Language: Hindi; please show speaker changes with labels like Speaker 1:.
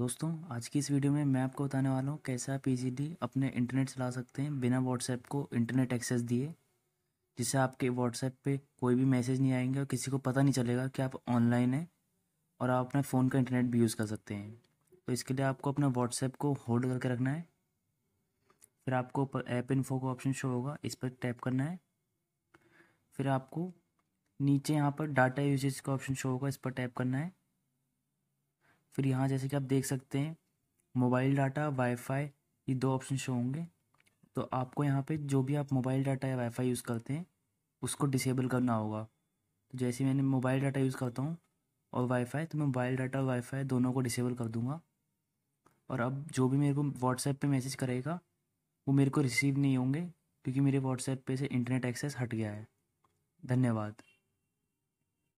Speaker 1: दोस्तों आज की इस वीडियो में मैं आपको बताने वाला हूँ कैसे आप ईजीली अपने इंटरनेट चला सकते हैं बिना व्हाट्सएप को इंटरनेट एक्सेस दिए जिससे आपके व्हाट्सएप पे कोई भी मैसेज नहीं आएंगे और किसी को पता नहीं चलेगा कि आप ऑनलाइन हैं और आप अपने फ़ोन का इंटरनेट भी यूज़ कर सकते हैं तो इसके लिए आपको अपना व्हाट्सएप को होल्ड करके रखना है फिर आपको ऐप इन्फो का ऑप्शन शो होगा इस पर टैप करना है फिर आपको नीचे यहाँ पर डाटा यूजेज का ऑप्शन शो होगा इस पर टैप करना है फिर यहाँ जैसे कि आप देख सकते हैं मोबाइल डाटा वाईफाई ये दो ऑप्शन शो होंगे तो आपको यहाँ पे जो भी आप मोबाइल डाटा या वाईफाई यूज़ करते हैं उसको डिसेबल करना होगा तो जैसे मैंने मोबाइल डाटा यूज़ करता हूँ और वाईफाई तो मैं मोबाइल डाटा और वाईफाई दोनों को डिसेबल कर दूँगा और अब जो भी मेरे को व्हाट्सएप पे मैसेज करेगा वो मेरे को रिसीव नहीं होंगे क्योंकि मेरे व्हाट्सएप पे से इंटरनेट एक्सेस हट गया है धन्यवाद